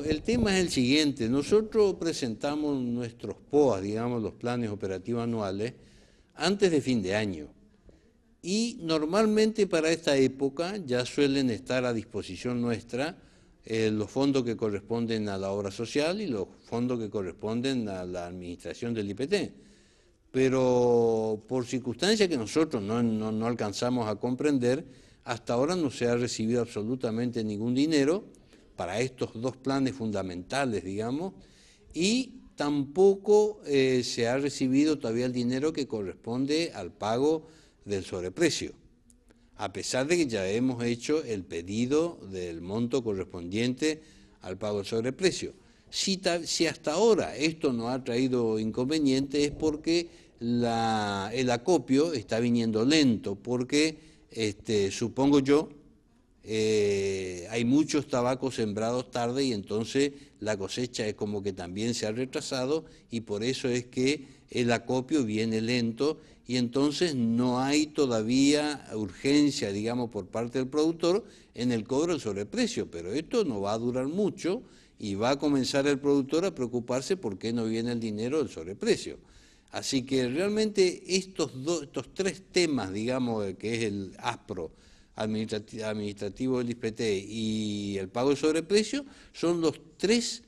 el tema es el siguiente. Nosotros presentamos nuestros POAs, digamos, los planes operativos anuales, antes de fin de año. Y normalmente para esta época ya suelen estar a disposición nuestra eh, los fondos que corresponden a la obra social y los fondos que corresponden a la administración del IPT. Pero por circunstancias que nosotros no alcanzamos a comprender, hasta ahora no se ha recibido absolutamente ningún dinero para estos dos planes fundamentales, digamos, y tampoco eh, se ha recibido todavía el dinero que corresponde al pago del sobreprecio, a pesar de que ya hemos hecho el pedido del monto correspondiente al pago del sobreprecio. Si, hasta ahora esto no ha traído inconveniente es porque el acopio está viniendo lento, porque este, supongo yo eh, hay muchos tabacos sembrados tarde y entonces la cosecha es como que también se ha retrasado y por eso es que el acopio viene lento y entonces no hay todavía urgencia, digamos, por parte del productor en el cobro del sobreprecio, pero esto no va a durar mucho y va a comenzar el productor a preocuparse por qué no viene el dinero del sobreprecio. Así que realmente estos, dos, estos tres temas, digamos, eh, que es el ASPRO, administrativo, del ISPT y el pago de sobreprecio son los tres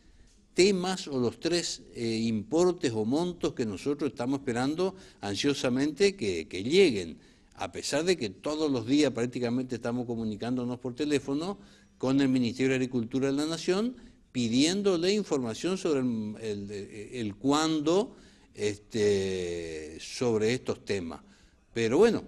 temas o los tres eh, importes o montos que nosotros estamos esperando ansiosamente que, lleguen, a pesar de que todos los días prácticamente estamos comunicándonos por teléfono con el Ministerio de Agricultura de la Nación pidiéndole información sobre el, cuándo este, sobre estos temas. Pero bueno,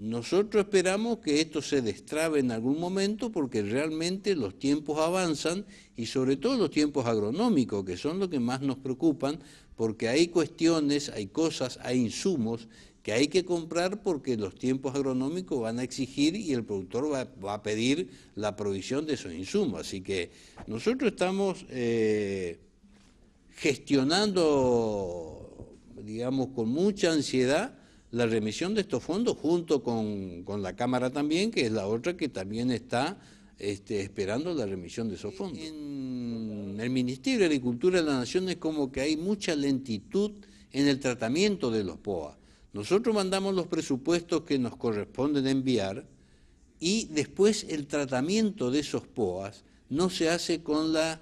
nosotros esperamos que esto se destrabe en algún momento porque realmente los tiempos avanzan y sobre todo los tiempos agronómicos, que son los que más nos preocupan, porque hay cuestiones, hay cosas, hay insumos que hay que comprar porque los tiempos agronómicos van a exigir y el productor va, a pedir la provisión de esos insumos. Así que nosotros estamos eh, gestionando, digamos, con mucha ansiedad la remisión de estos fondos junto con, la Cámara también, que es la otra que también está este, esperando la remisión de esos fondos. En el Ministerio de Agricultura de la Nación es como que hay mucha lentitud en el tratamiento de los POA. Nosotros mandamos los presupuestos que nos corresponden enviar y después el tratamiento de esos POAs no se hace con la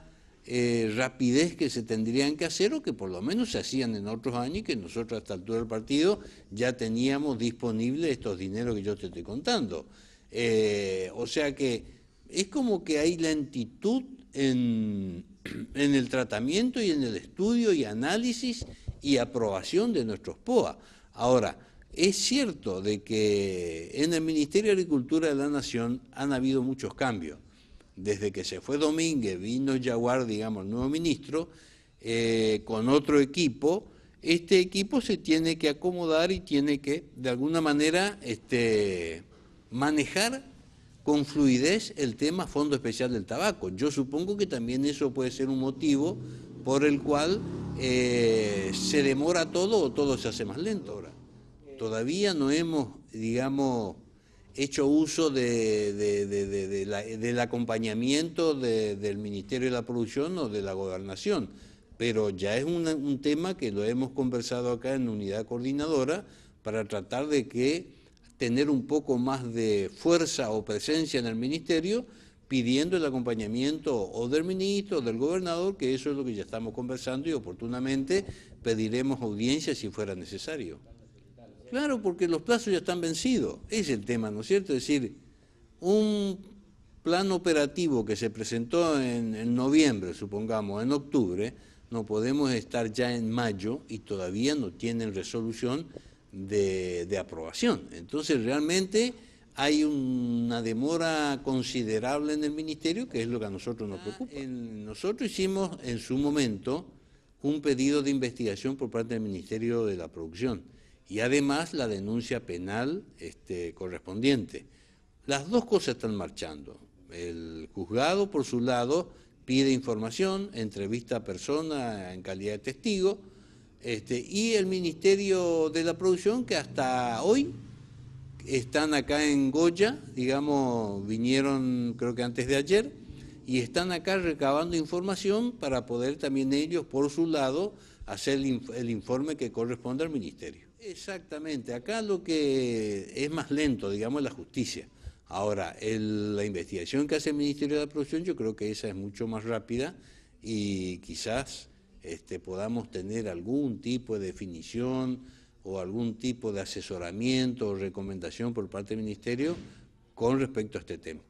eh, rapidez que se tendrían que hacer o que por lo menos se hacían en otros años y que nosotros a esta altura del partido ya teníamos disponible estos dineros que yo te estoy contando. Eh, o sea que es como que hay lentitud en, en el tratamiento y en el estudio y análisis y aprobación de nuestros POA. Ahora, es cierto de que en el Ministerio de Agricultura de la Nación han habido muchos cambios desde que se fue Domínguez, vino Jaguar, digamos, el nuevo ministro, eh, con otro equipo, este equipo se tiene que acomodar y tiene que, de alguna manera, este, manejar con fluidez el tema Fondo Especial del Tabaco. Yo supongo que también eso puede ser un motivo por el cual eh, se demora todo o todo se hace más lento ahora. Todavía no hemos, digamos, hecho uso del acompañamiento del Ministerio de la Producción o de la Gobernación, pero ya es un tema que lo hemos conversado acá en unidad coordinadora para tratar de que tener un poco más de fuerza o presencia en el Ministerio pidiendo el acompañamiento o del ministro o del gobernador, que eso es lo que ya estamos conversando y oportunamente pediremos audiencia si fuera necesario. Claro, porque los plazos ya están vencidos. Es el tema, ¿no es cierto? Es decir, un plan operativo que se presentó en, noviembre, supongamos, en octubre, no podemos estar ya en mayo y todavía no tienen resolución de, de, aprobación. Entonces realmente hay una demora considerable en el ministerio, que es lo que a nosotros nos ah, preocupa. nosotros hicimos en su momento un pedido de investigación por parte del Ministerio de la Producción y además la denuncia penal este, correspondiente. Las dos cosas están marchando. El juzgado, por su lado, pide información, entrevista a persona en calidad de testigo, este, y el Ministerio de la Producción, que hasta hoy están acá en Goya, digamos, vinieron creo que antes de ayer, y están acá recabando información para poder también ellos, por su lado, hacer el informe que corresponde al Ministerio. Exactamente, acá lo que es más lento, digamos, es la justicia. Ahora, la investigación que hace el Ministerio de la Producción, yo creo que esa es mucho más rápida y quizás este, podamos tener algún tipo de definición o algún tipo de asesoramiento o recomendación por parte del Ministerio con respecto a este tema.